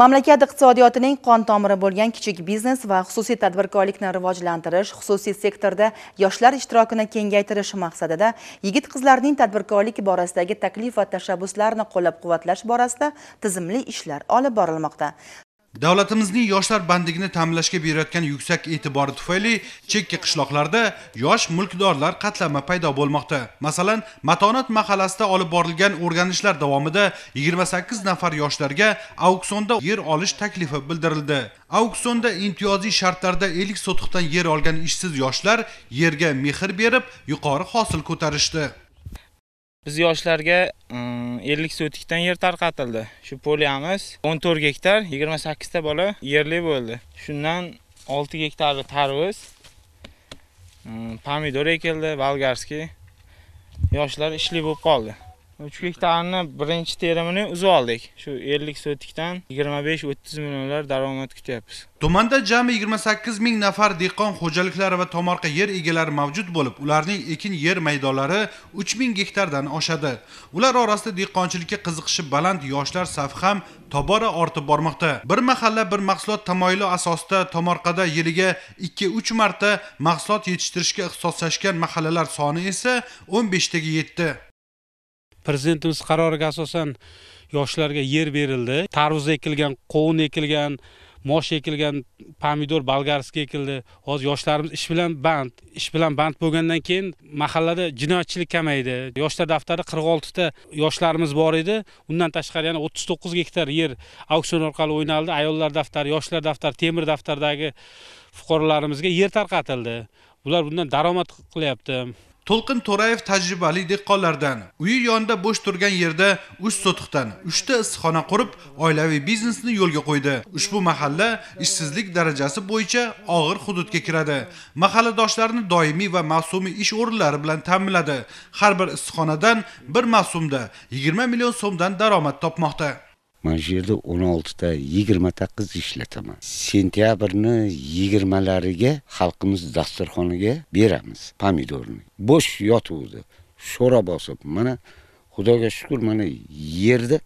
mamlakat iqtisodiyotining qon tomiri bo'lgan kichik biznes va xususiy tadbirkorlikni rivojlantirish xususiy sektorda yoshlar ishtirokini kengaytirish maqsadida yigit qizlarning tadbirkorlik borasidagi taklif va tashabbuslarni qo'llab quvvatlash borasida tizimli ishlar olib borilmoqda davlatimizning yoshlar bandligini ta'minlashga berayotgan yuksak e'tibori tufayli chekka qishloqlarda yosh mulkdorlar qatlami paydo bo'lmoqda masalan matonat mahallasida olib borilgan o'rganishlar davomida 28 nafar yoshlarga auksionda yer olish taklifi bildirildi auksionda imtiyozli shartlarda 50 sotixdan yer olgan ishsiz yoshlar yerga mehr berib yuqori hosil ko'tarishdi biz yoshlarga 50 mm, sotikdan yer tarqatildi shu poliyamiz 14 gektar 28 ta bola yerli bo'ldi shundan 6 gektarli tarvuz mm, pomidor ekildi bolgarskiy yoshlar ishli bo'lib qoldi 3 gektarni birinchi terimini uzib oldik shu ellik sotikdan yigirma besh o'ttiz millionlar daromad kutyapmiz tumanda jami yigirma sakkiz ming nafar dehqon xo'jaliklari va tomorqa yer egalari mavjud bo'lib ularning ekin yer maydonlari uch ming gektardan oshadi ular orasida dehqonchilikka qiziqishi baland yoshlar safi ham tobora ortib bormoqda bir mahalla bir mahsulot tamoyili asosida tomorqada yiliga ikki uch marta mahsulot yetishtirishga ixtisoslashgan mahallalar soni esa o'n beshtaga yetdi prezidentimiz qaroriga asosan yoshlarga yer berildi tarvuz ekilgan qovun ekilgan mosh ekilgan pomidor bolgarskiy ekildi hozir yoshlarimiz ish bilan band ish bilan band bo'lgandan keyin mahallada jinoyatchilik kamaydi yoshlar daftari qirq oltita yoshlarimiz bor edi undan tashqari yana o'ttiz to'qqiz gektar yer auksion orqali o'ynaldi ayollar daftari yoshlar daftari temir daftardagi fuqarolarimizga yer tarqatildi bular bundan daromad qilyapti to'lqin to'rayev tajribali dehqonlardan uyi yonida bo'sh turgan yerda 3 sotixdan 3 ta issiqxona qurib oilaviy biznesni yo'lga qo'ydi ushbu mahalla ishsizlik darajasi bo'yicha og'ir hududga kiradi mahalladoshlarini doimiy va mavsumiy ish o'rinlari bilan ta'minladi har bir issiqxonadan bir mavsumda 20 million so'mdan daromad topmoqda mana shu yerda 16 ta 20 ta qiz ishlataman sentyabrni 20 lariga xalqimiz dasturxoniga beramiz pomidorni bo'sh yotuvdi sho'ra bosib mana xudoga shukur mana yerda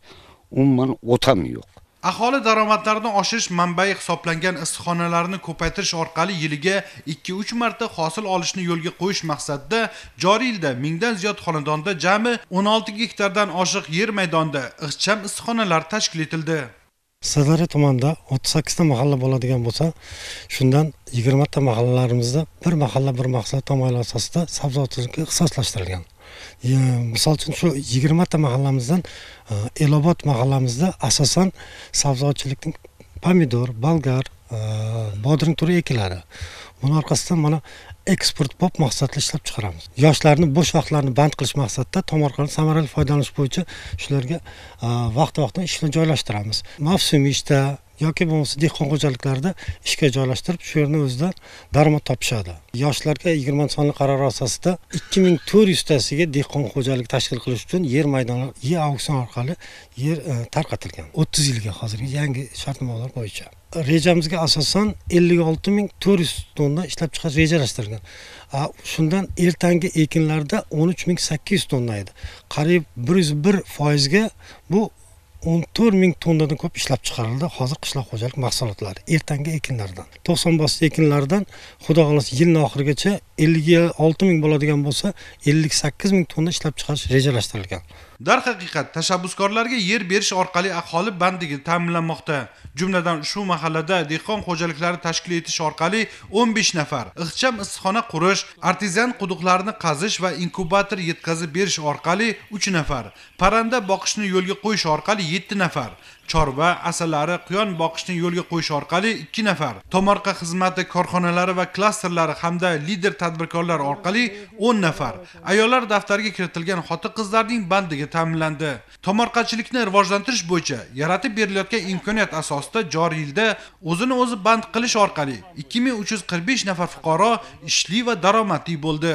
umuman o'tam yo'q aholi daromadlarini oshirish manbai hisoblangan issiqxonalarni ko'paytirish orqali yiliga 2-3 marta hosil olishni yo'lga qo'yish maqsadida joriy yilda mingdan ziyod xonadonda jami 16 gektardan oshiq yer maydonida ixcham issiqxonalar tashkil etildi sirdaryo tumanida 38 ta mahalla bo'ladigan bo'lsa shundan 20 ta mahallalarimizda bir mahalla bir mahsulot tamoyili asosida sabzavotchilikka ixtisoslashtirilgan misol uchun shu yigirmata mahallamizdan e, elobod mahallamizda asosan sabzavotchilikning pomidor bolgar e, bodring turi ekiladi buni orqasidan mana eksport pop maqsadida ishlab chiqaramiz yoshlarni bo'sh vaqtlarini band qilish maqsadida tomorqani samarali foydalanish bo'yicha shularga vaqti vaqti ishni joylashtiramiz mavsumiy ishda yoki bo'lmasa dehqon xo'jaliklarida ishga joylashtirib shu yerni o'zida daromad topishadi yoshlarga yigirma sonli qaror asosida ikki ming to'rt yuztasiga dehqon xo'jalik tashkil qilish uchun yer maydoni e auksion orqali yer e, tarqatilgan o'ttiz yilga hozirgi yangi shartnomalar bo'yicha rejamizga asosan ellik olti ming to'rt yuz tonna ishlab chiqarish rejalashtirilgan bergan shundan ertangi ekinlarda o'n uch ming sakkiz yuz tonna edi qariyb bir yuz bir foizga bu o'n to'rt ming tonnadan ko'p ishlab chiqarildi hozir qishloq xo'jalik mahsulotlari ertangi ekinlardan to'qson bos ekinlardan xudo xohlasa yilni oxirigacha ellik olti ming bo'ladigan bo'lsa ellik sakkiz ming tonna ishlab chiqarish rejalashtirilgan darhaqiqat tashabbuskorlarga yer berish orqali aholi bandligi ta'minlanmoqda jumladan ushbu mahallada dehqon xo'jaliklari tashkil etish orqali o'n besh nafar ixcham issiqxona qurish artezian quduqlarni qazish va inkubator yetkazib berish orqali uch nafar parranda boqishni yo'lga qo'yish orqali yetti nafar chorva asalari quyon boqishni yo'lga qo'yish orqali ikki nafar tomorqa xizmati korxonalari va klasterlari hamda lider tadbirkorlar orqali o'n nafar ayollar daftariga kiritilgan xotin qizlarning bandligi ta'minlandi tomorqachilikni rivojlantirish bo'yicha yaratib berilayotgan imkoniyat asosida joriy yilda o'zini o'zi band qilish orqali ikki ming uch yuz qirq besh nafar fuqaro ishli va daromadli bo'ldi